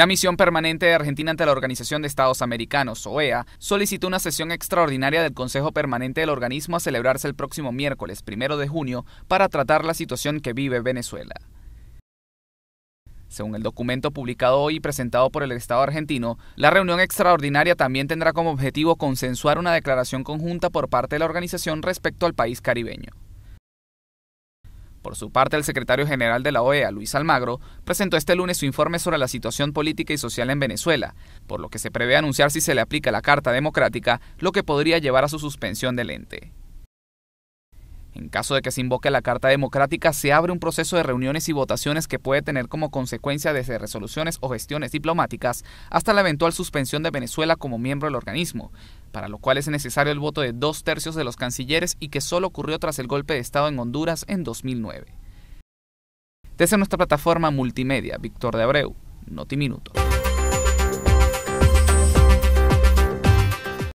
La misión permanente de Argentina ante la Organización de Estados Americanos, OEA, solicitó una sesión extraordinaria del Consejo Permanente del organismo a celebrarse el próximo miércoles, primero de junio, para tratar la situación que vive Venezuela. Según el documento publicado hoy y presentado por el Estado argentino, la reunión extraordinaria también tendrá como objetivo consensuar una declaración conjunta por parte de la organización respecto al país caribeño. Por su parte, el secretario general de la OEA, Luis Almagro, presentó este lunes su informe sobre la situación política y social en Venezuela, por lo que se prevé anunciar si se le aplica la Carta Democrática, lo que podría llevar a su suspensión del ente. En caso de que se invoque la Carta Democrática, se abre un proceso de reuniones y votaciones que puede tener como consecuencia desde resoluciones o gestiones diplomáticas hasta la eventual suspensión de Venezuela como miembro del organismo, para lo cual es necesario el voto de dos tercios de los cancilleres y que solo ocurrió tras el golpe de Estado en Honduras en 2009. Desde nuestra plataforma multimedia, Víctor de Abreu, Notiminuto.